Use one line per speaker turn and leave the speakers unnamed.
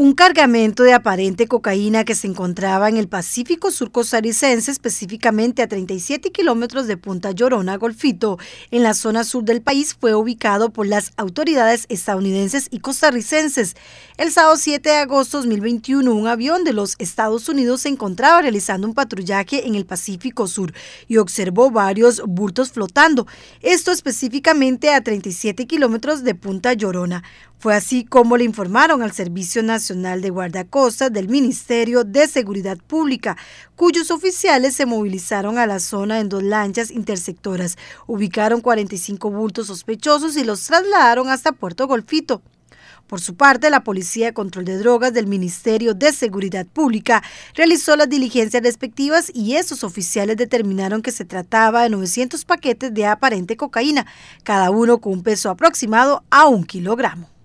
Un cargamento de aparente cocaína que se encontraba en el Pacífico Sur costarricense, específicamente a 37 kilómetros de Punta Llorona, Golfito, en la zona sur del país, fue ubicado por las autoridades estadounidenses y costarricenses. El sábado 7 de agosto de 2021, un avión de los Estados Unidos se encontraba realizando un patrullaje en el Pacífico Sur y observó varios bultos flotando, esto específicamente a 37 kilómetros de Punta Llorona. Fue así como le informaron al Servicio Nacional de Guardacostas del Ministerio de Seguridad Pública, cuyos oficiales se movilizaron a la zona en dos lanchas intersectoras, ubicaron 45 bultos sospechosos y los trasladaron hasta Puerto Golfito. Por su parte, la Policía de Control de Drogas del Ministerio de Seguridad Pública realizó las diligencias respectivas y esos oficiales determinaron que se trataba de 900 paquetes de aparente cocaína, cada uno con un peso aproximado a un kilogramo.